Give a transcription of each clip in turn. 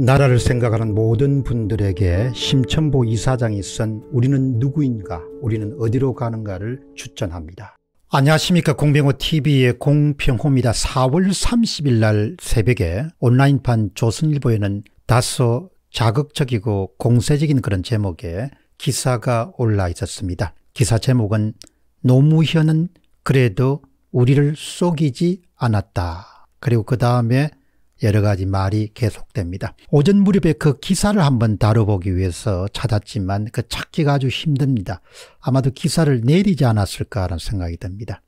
나라를 생각하는 모든 분들에게 심천보 이사장이 쓴 우리는 누구인가 우리는 어디로 가는가를 추천합니다. 안녕하십니까 공병호TV의 공평호입니다. 4월 30일 날 새벽에 온라인판 조선일보에는 다소 자극적이고 공세적인 그런 제목의 기사가 올라 있었습니다. 기사 제목은 노무현은 그래도 우리를 속이지 않았다. 그리고 그 다음에 여러 가지 말이 계속됩니다. 오전 무렵에 그 기사를 한번 다뤄보기 위해서 찾았지만 그 찾기가 아주 힘듭니다. 아마도 기사를 내리지 않았을까라는 생각이 듭니다.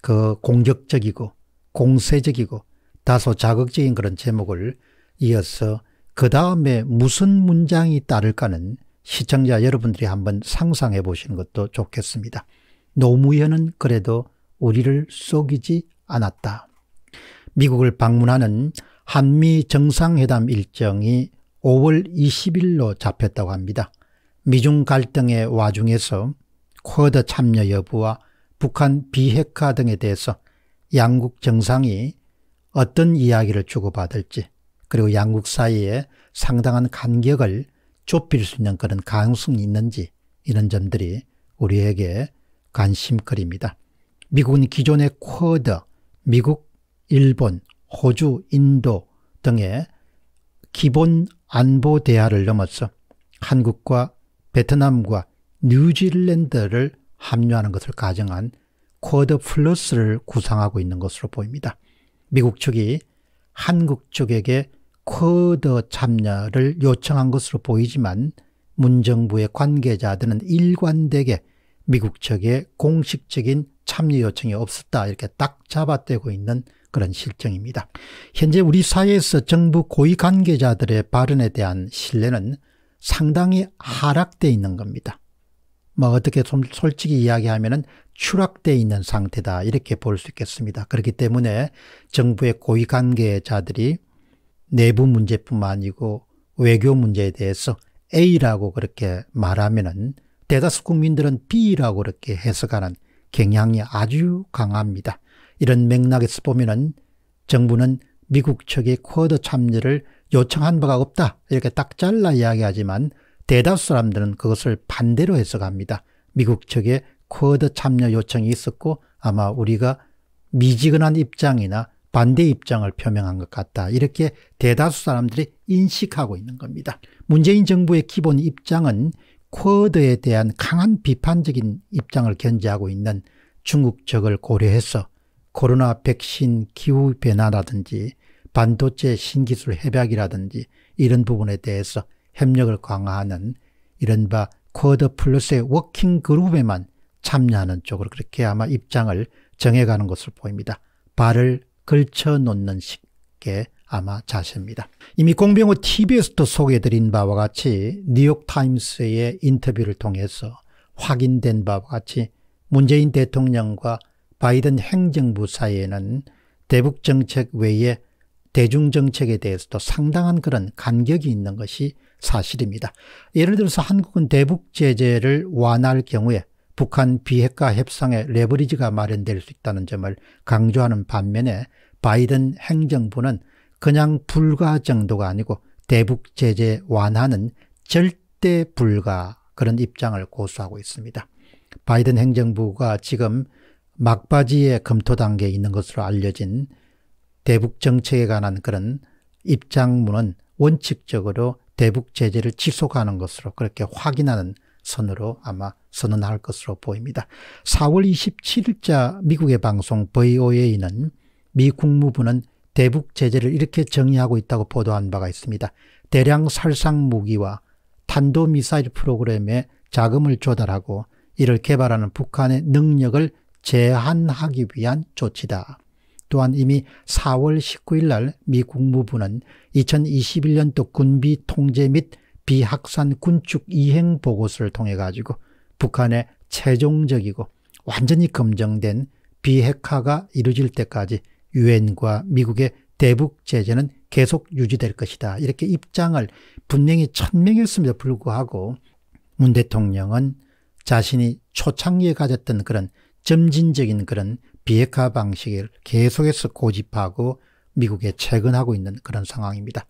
그 공격적이고 공세적이고 다소 자극적인 그런 제목을 이어서 그 다음에 무슨 문장이 따를까는 시청자 여러분들이 한번 상상해 보시는 것도 좋겠습니다. 노무현은 그래도 우리를 속이지 않았다. 미국을 방문하는 한미 정상회담 일정이 5월 20일로 잡혔다고 합니다. 미중 갈등의 와중에서 쿼드 참여 여부와 북한 비핵화 등에 대해서 양국 정상이 어떤 이야기를 주고받을지 그리고 양국 사이에 상당한 간격을 좁힐 수 있는 그런 가능성이 있는지 이런 점들이 우리에게 관심거리입니다. 미국은 기존의 쿼드, 미국, 일본, 호주, 인도 등의 기본 안보 대화를 넘어서 한국과 베트남과 뉴질랜드를 합류하는 것을 가정한 쿼드 플러스를 구상하고 있는 것으로 보입니다. 미국 측이 한국 쪽에게 쿼드 참여를 요청한 것으로 보이지만 문정부의 관계자들은 일관되게 미국 측의 공식적인 참여 요청이 없었다 이렇게 딱 잡아떼고 있는 그런 실정입니다. 현재 우리 사회에서 정부 고위 관계자들의 발언에 대한 신뢰는 상당히 하락돼 있는 겁니다. 뭐 어떻게 솔직히 이야기하면 추락돼 있는 상태다 이렇게 볼 수 있겠습니다. 그렇기 때문에 정부의 고위 관계자들이 내부 문제뿐만 아니고 외교 문제에 대해서 A라고 그렇게 말하면은 대다수 국민들은 B라고 그렇게 해석하는 경향이 아주 강합니다. 이런 맥락에서 보면은 정부는 미국 측의 쿼드 참여를 요청한 바가 없다 이렇게 딱 잘라 이야기하지만 대다수 사람들은 그것을 반대로 해석합니다. 미국 측의 쿼드 참여 요청이 있었고 아마 우리가 미지근한 입장이나 반대 입장을 표명한 것 같다. 이렇게 대다수 사람들이 인식하고 있는 겁니다. 문재인 정부의 기본 입장은 쿼드에 대한 강한 비판적인 입장을 견지하고 있는 중국 측을 고려해서 코로나 백신 기후 변화라든지 반도체 신기술 협약이라든지 이런 부분에 대해서 협력을 강화하는 이른바 쿼드 플러스의 워킹 그룹에만 참여하는 쪽으로 그렇게 아마 입장을 정해가는 것으로 보입니다. 발을 걸쳐 놓는 식의 아마 자세입니다. 이미 공병호 TV에서도 소개해드린 바와 같이 뉴욕타임스의 인터뷰를 통해서 확인된 바와 같이 문재인 대통령과 바이든 행정부 사이에는 대북 정책 외에 대중 정책에 대해서도 상당한 그런 간격이 있는 것이 사실입니다. 예를 들어서 한국은 대북 제재를 완화할 경우에 북한 비핵화 협상의 레버리지가 마련될 수 있다는 점을 강조하는 반면에 바이든 행정부는 그냥 불가 정도가 아니고 대북 제재 완화는 절대 불가 그런 입장을 고수하고 있습니다. 바이든 행정부가 지금 막바지의 검토 단계에 있는 것으로 알려진 대북 정책에 관한 그런 입장문은 원칙적으로 대북 제재를 지속하는 것으로 그렇게 확인하는 선으로 아마 선언할 것으로 보입니다. 4월 27일자 미국의 방송 VOA는 미 국무부는 대북 제재를 이렇게 정의하고 있다고 보도한 바가 있습니다. 대량 살상 무기와 탄도미사일 프로그램에 자금을 조달하고 이를 개발하는 북한의 능력을 제한하기 위한 조치다. 또한 이미 4월 19일 날 미 국무부는 2021년도 군비 통제 및 비확산 군축 이행 보고서를 통해 가지고 북한의 최종적이고 완전히 검증된 비핵화가 이루어질 때까지 유엔과 미국의 대북 제재는 계속 유지될 것이다. 이렇게 입장을 분명히 천명했음에도 불구하고 문 대통령은 자신이 초창기에 가졌던 그런 점진적인 그런 비핵화 방식을 계속해서 고집하고 미국에 채근하고 있는 그런 상황입니다.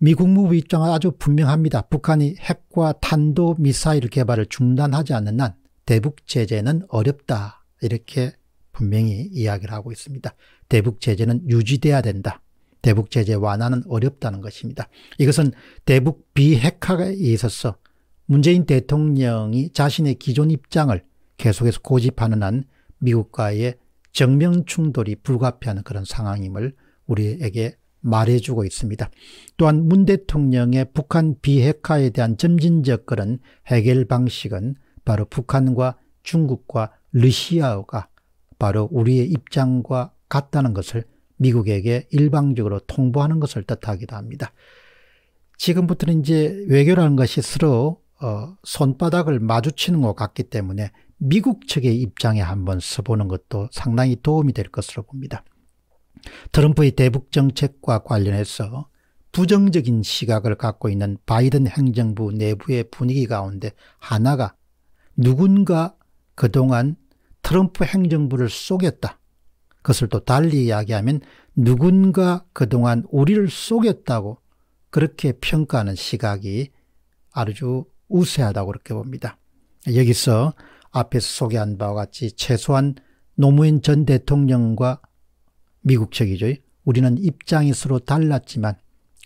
미국 무부 입장은 아주 분명합니다. 북한이 핵과 탄도 미사일 개발을 중단하지 않는 한 대북 제재는 어렵다 이렇게 분명히 이야기를 하고 있습니다. 대북 제재는 유지돼야 된다. 대북 제재 완화는 어렵다는 것입니다. 이것은 대북 비핵화에 있어서 문재인 대통령이 자신의 기존 입장을 계속해서 고집하는 한 미국과의 정면 충돌이 불가피한 그런 상황임을 우리에게 말해주고 있습니다. 또한 문 대통령의 북한 비핵화에 대한 점진적 그런 해결 방식은 바로 북한과 중국과 러시아가 바로 우리의 입장과 같다는 것을 미국에게 일방적으로 통보하는 것을 뜻하기도 합니다. 지금부터는 이제 외교라는 것이 서로 어, 손바닥을 마주치는 것 같기 때문에 미국 측의 입장에 한번 써보는 것도 상당히 도움이 될 것으로 봅니다. 트럼프의 대북 정책과 관련해서 부정적인 시각을 갖고 있는 바이든 행정부 내부의 분위기 가운데 하나가 누군가 그동안 트럼프 행정부를 속였다. 그것을 또 달리 이야기하면 누군가 그동안 우리를 속였다고 그렇게 평가하는 시각이 아주 우세하다고 그렇게 봅니다. 여기서 앞에서 소개한 바와 같이 최소한 노무현 전 대통령과 미국 측이죠. 우리는 입장이 서로 달랐지만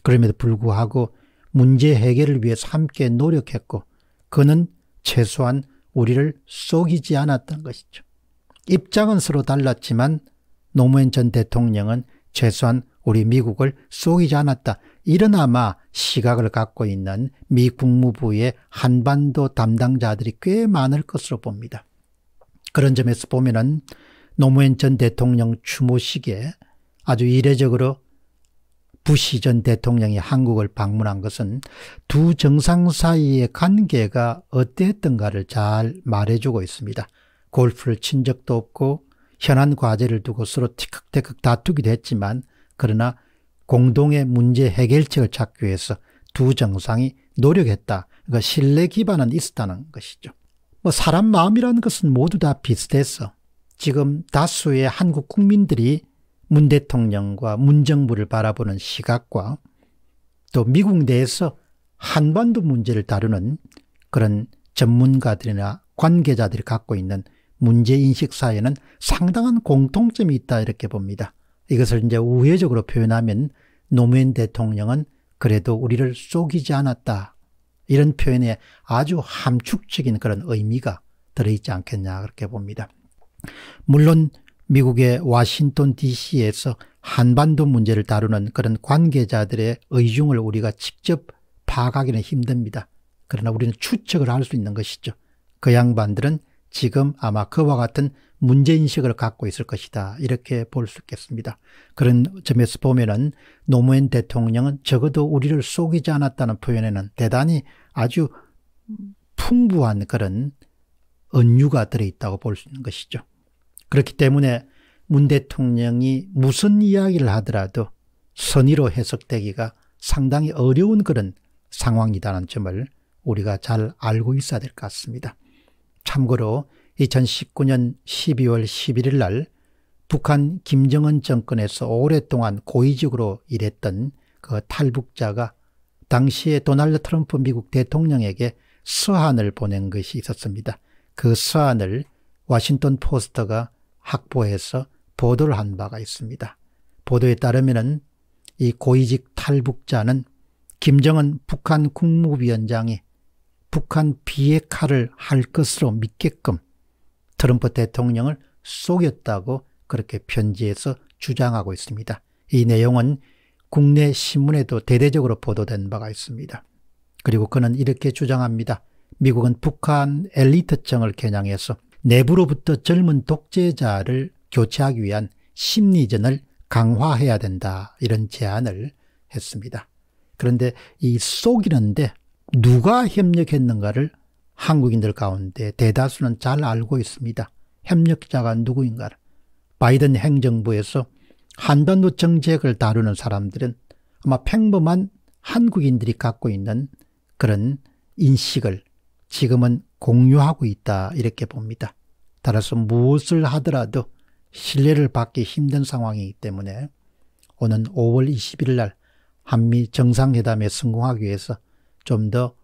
그럼에도 불구하고 문제 해결을 위해서 함께 노력했고 그는 최소한 우리를 속이지 않았던 것이죠. 입장은 서로 달랐지만 노무현 전 대통령은 최소한 우리 미국을 속이지 않았다. 이런 아마 시각을 갖고 있는 미 국무부의 한반도 담당자들이 꽤 많을 것으로 봅니다. 그런 점에서 보면은 노무현 전 대통령 추모 시에 아주 이례적으로 부시 전 대통령이 한국을 방문한 것은 두 정상 사이의 관계가 어땠던가를 잘 말해주고 있습니다. 골프를 친 적도 없고 현안 과제를 두고 서로 티격태격 다투기도 했지만 그러나 공동의 문제 해결책을 찾기 위해서 두 정상이 노력했다. 그 신뢰 기반은 있었다는 것이죠. 뭐 사람 마음이라는 것은 모두 다 비슷해서 지금 다수의 한국 국민들이 문 대통령과 문 정부를 바라보는 시각과 또 미국 내에서 한반도 문제를 다루는 그런 전문가들이나 관계자들이 갖고 있는 문제인식 사이는 상당한 공통점이 있다 이렇게 봅니다. 이것을 이제 우회적으로 표현하면 노무현 대통령은 그래도 우리를 속이지 않았다. 이런 표현에 아주 함축적인 그런 의미가 들어있지 않겠냐 그렇게 봅니다. 물론 미국의 워싱턴 DC에서 한반도 문제를 다루는 그런 관계자들의 의중을 우리가 직접 파악하기는 힘듭니다. 그러나 우리는 추측을 할 수 있는 것이죠. 그 양반들은 지금 아마 그와 같은 문제인식을 갖고 있을 것이다. 이렇게 볼 수 있겠습니다. 그런 점에서 보면은 노무현 대통령은 적어도 우리를 속이지 않았다는 표현에는 대단히 아주 풍부한 그런 은유가 들어있다고 볼 수 있는 것이죠. 그렇기 때문에 문 대통령이 무슨 이야기를 하더라도 선의로 해석되기가 상당히 어려운 그런 상황이라는 점을 우리가 잘 알고 있어야 될 것 같습니다. 참고로 2019년 12월 11일 날 북한 김정은 정권에서 오랫동안 고위직으로 일했던 그 탈북자가 당시에 도널드 트럼프 미국 대통령에게 서한을 보낸 것이 있었습니다. 그 서한을 워싱턴 포스터가 확보해서 보도를 한 바가 있습니다. 보도에 따르면 이 고위직 탈북자는 김정은 북한 국무위원장이 북한 비핵화를 할 것으로 믿게끔 트럼프 대통령을 속였다고 그렇게 편지에서 주장하고 있습니다. 이 내용은 국내 신문에도 대대적으로 보도된 바가 있습니다. 그리고 그는 이렇게 주장합니다. 미국은 북한 엘리트층을 겨냥해서 내부로부터 젊은 독재자를 교체하기 위한 심리전을 강화해야 된다 이런 제안을 했습니다. 그런데 이 속이는데 누가 협력했는가를 한국인들 가운데 대다수는 잘 알고 있습니다. 협력자가 누구인가 바이든 행정부에서 한반도 정책을 다루는 사람들은 아마 평범한 한국인들이 갖고 있는 그런 인식을 지금은 공유하고 있다 이렇게 봅니다. 따라서 무엇을 하더라도 신뢰를 받기 힘든 상황이기 때문에 오는 5월 21일 날 한미 정상회담에 성공하기 위해서 좀 더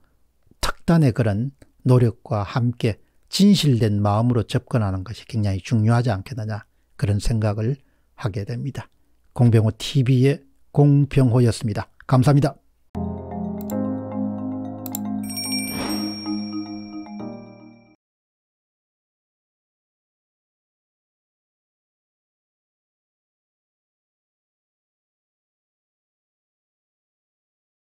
특단의 그런 노력과 함께 진실된 마음으로 접근하는 것이 굉장히 중요하지 않겠느냐 그런 생각을 하게 됩니다. 공병호 TV의 공병호였습니다. 감사합니다.